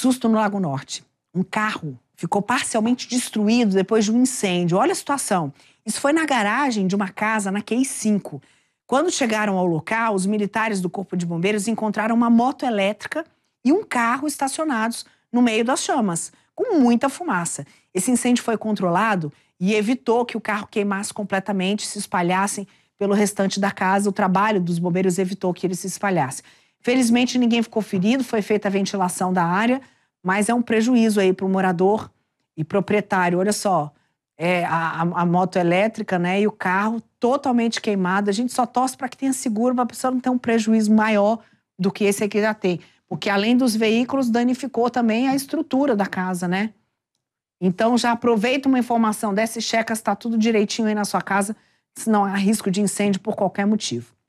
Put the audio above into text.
susto no Lago Norte. Um carro ficou parcialmente destruído depois de um incêndio. Olha a situação. Isso foi na garagem de uma casa na QI 5. Quando chegaram ao local, os militares do Corpo de Bombeiros encontraram uma moto elétrica e um carro estacionados no meio das chamas, com muita fumaça. Esse incêndio foi controlado e evitou que o carro queimasse completamente, se espalhassem pelo restante da casa. O trabalho dos bombeiros evitou que ele se espalhasse. Felizmente, ninguém ficou ferido, foi feita a ventilação da área, mas é um prejuízo aí para o morador e proprietário. Olha só, é, a, a, moto elétrica né, e o carro totalmente queimado. A gente só torce para que tenha seguro, para a pessoa não ter um prejuízo maior do que esse aqui já tem. Porque além dos veículos, danificou também a estrutura da casa, né? Então já aproveita uma informação dessa e checa se está tudo direitinho aí na sua casa, senão há risco de incêndio por qualquer motivo.